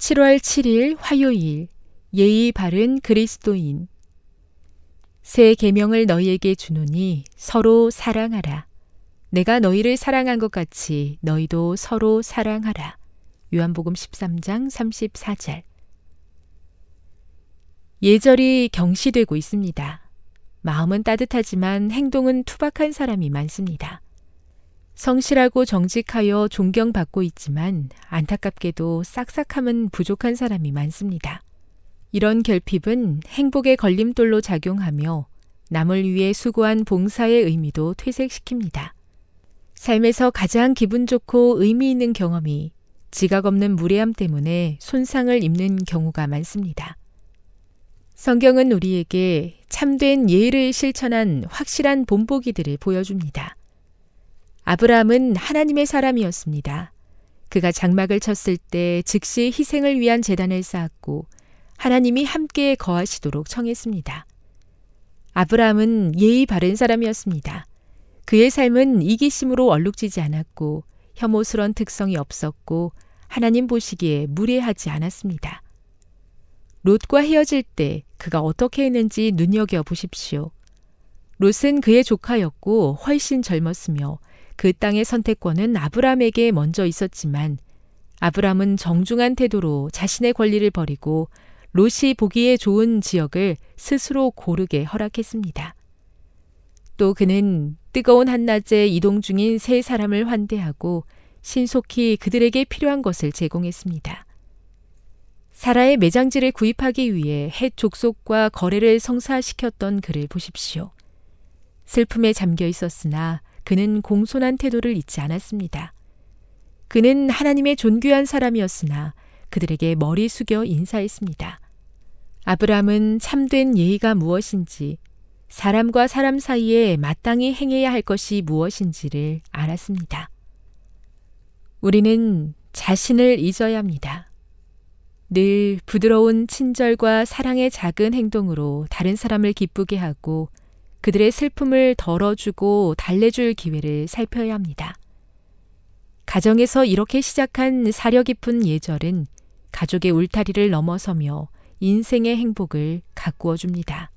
7월 7일 화요일 예의 바른 그리스도인 새 계명을 너희에게 주노니 서로 사랑하라 내가 너희를 사랑한 것 같이 너희도 서로 사랑하라 요한복음 13장 34절 예절이 경시되고 있습니다. 마음은 따뜻하지만 행동은 투박한 사람이 많습니다. 성실하고 정직하여 존경받고 있지만 안타깝게도 싹싹함은 부족한 사람이 많습니다. 이런 결핍은 행복의 걸림돌로 작용하며 남을 위해 수고한 봉사의 의미도 퇴색시킵니다. 삶에서 가장 기분 좋고 의미 있는 경험이 지각 없는 무례함 때문에 손상을 입는 경우가 많습니다. 성경은 우리에게 참된 예의를 실천한 확실한 본보기들을 보여줍니다. 아브라함은 하나님의 사람이었습니다. 그가 장막을 쳤을 때 즉시 희생을 위한 재단을 쌓았고 하나님이 함께 거하시도록 청했습니다. 아브라함은 예의 바른 사람이었습니다. 그의 삶은 이기심으로 얼룩지지 않았고 혐오스런 특성이 없었고 하나님 보시기에 무례하지 않았습니다. 롯과 헤어질 때 그가 어떻게 했는지 눈여겨 보십시오. 롯은 그의 조카였고 훨씬 젊었으며 그 땅의 선택권은 아브람에게 먼저 있었지만 아브람은 정중한 태도로 자신의 권리를 버리고 롯이 보기에 좋은 지역을 스스로 고르게 허락했습니다. 또 그는 뜨거운 한낮에 이동 중인 세 사람을 환대하고 신속히 그들에게 필요한 것을 제공했습니다. 사라의 매장지를 구입하기 위해 헷 족속과 거래를 성사시켰던 그를 보십시오. 슬픔에 잠겨 있었으나 그는 공손한 태도를 잊지 않았습니다. 그는 하나님의 존귀한 사람이었으나 그들에게 머리 숙여 인사했습니다. 아브라함은 참된 예의가 무엇인지, 사람과 사람 사이에 마땅히 행해야 할 것이 무엇인지를 알았습니다. 우리는 자신을 잊어야 합니다. 늘 부드러운 친절과 사랑의 작은 행동으로 다른 사람을 기쁘게 하고 그들의 슬픔을 덜어주고 달래줄 기회를 살펴야 합니다. 가정에서 이렇게 시작한 사려 깊은 예절은 가족의 울타리를 넘어서며 인생의 행복을 가꾸어 줍니다.